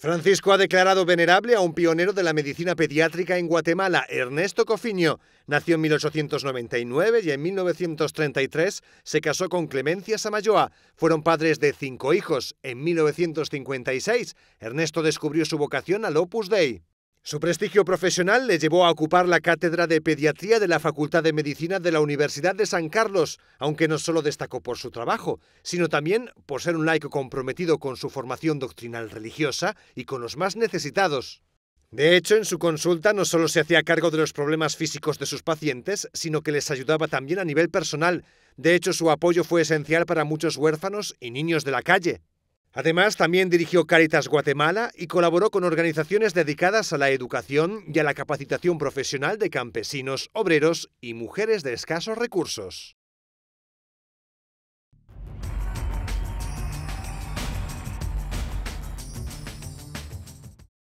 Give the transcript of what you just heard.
Francisco ha declarado venerable a un pionero de la medicina pediátrica en Guatemala, Ernesto Cofiño. Nació en 1899 y en 1933 se casó con Clemencia Samayoa. Fueron padres de cinco hijos. En 1956, Ernesto descubrió su vocación al Opus Dei. Su prestigio profesional le llevó a ocupar la cátedra de pediatría de la Facultad de Medicina de la Universidad de San Carlos, aunque no solo destacó por su trabajo, sino también por ser un laico comprometido con su formación doctrinal religiosa y con los más necesitados. De hecho, en su consulta no solo se hacía cargo de los problemas físicos de sus pacientes, sino que les ayudaba también a nivel personal. De hecho, su apoyo fue esencial para muchos huérfanos y niños de la calle. Además, también dirigió Caritas Guatemala y colaboró con organizaciones dedicadas a la educación y a la capacitación profesional de campesinos, obreros y mujeres de escasos recursos.